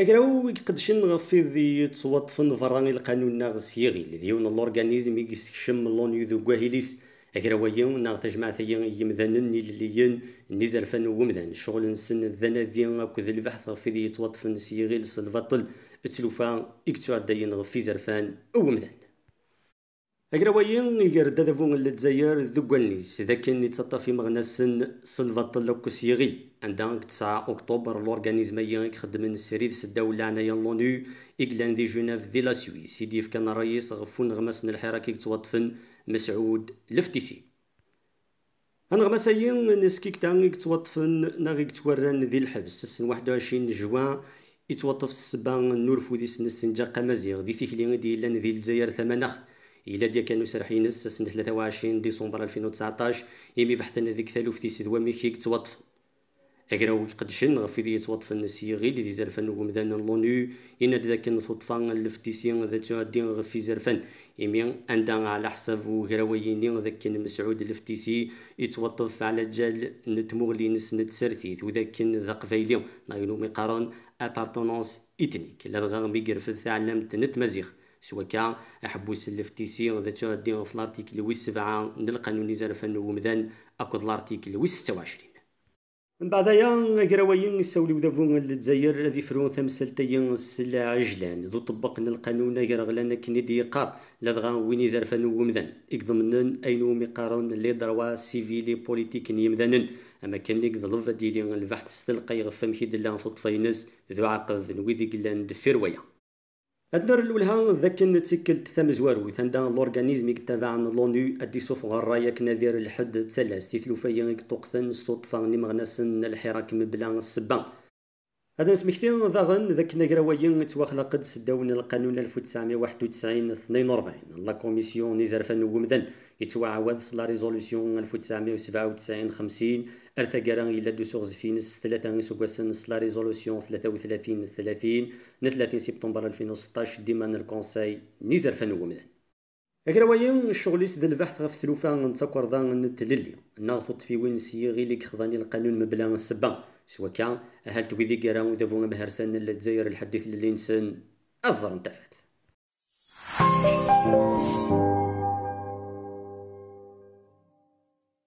أكراو يقدشن غفيد يتصوطفن فراني القانون ناغس يغي لذيون الأورغانيزم يقسكشم لون يذو قاهيليس يون ناغ تجمع ثيان يمذنن الليين فن ومذن شغل نسن الذنا ذين أكد البحث غفيد يتوطفن سيغي لس البطل تلوفا إكتوع داين غفي زرفان ومذن أقروايين يقرد دادفون الجزائر ذو إذا كان يتسطى في مغنسن سلفا طلق سيغي عندما 9 أكتوبر يغيك خدم السريد الدولة عنايا لونو إقلان دي جنيف دي لا سويس يديف كان رئيس غفون غمسن الحراك توطفن مسعود لفتيسي أنغمسايين نسكيك تان يتوطفن ناغيك توران ذي الحبس السن 21 جوان يتوطف السبان نورفو فوديس سن السنجاقة مزيغ ذي ثيكلي غادي يلان ذي الجزائر ثمنخ الا ديال كانو سرح ينس سنة 23 ديسمبر 2019 يمي بحثنا ذيك ثالوف في سدوامي كيك توطف اكراو قد شن غفيدي توطف النسي غير اللي زرفن ومدان لونو ان ذاك نفطفان الفتيسين ذات دين غفي زرفان يمي اندان على حساب وكراويين ذاك مسعود الفتيسي يتوطف على جال نتمغلي نسنة سرثيت وذاك ذا قفايلي نايلو ميقارن ابارتونونس ايتنيك لا غير ميقرفد تعلمت نتمزيخ سوا كان احبو يسلف تي سي غدا توديو في لارتيكل وي سبعة من القانون اللي زار فن ومدان اكو لارتيكل وي ستة وعشرين من بعد بعدايا قراويين يسوليو دافون الجزائر الذي فرون تمثلتين السلا عجلان ذو طبقنا القانون يا غير كندي قاب لا دغا وين يزرفن ومذن اكضمن اينو مقارن لي دروا سيفيلي بوليتيك يمذنن اما كان يقضلف ديالي البحث ستلقى يغفم كي دلا فوق فينس ذو عقب نويدي قلان دفير ويا الدار الأولى ذاك تسكّل ثم زوارو ثندا لورغانيزم تبع لونو ادي سوف غرايا كنا دير الحد تسلاس تيثلوفيا توقثن سطوطفا نمغنسن الحراك مبلان السبان هذا نسمكتين ضغن ذاك نقراويين تواخلقد سداون القانون 1991 42 لا كوميسيون نزرفان ومدن يتوعود سلا ريزولوسيون 1997 50 ارثقرا الى دو سوغزفينس 3 سوغاسن سلا ريزولوسيون 33 30 30 سبتمبر 2016 ديما الكونساي نزرفان ومدن أكراويين الشغل يسد البحث غف ثلوفا نتاكورضا نتللي ناخذ في وين سيغي ليك خضاني القانون مبلا السبان كان هل تبي ذي قراو ذا فون اللي تزير الحديث اللي نسن أظهر انتفاث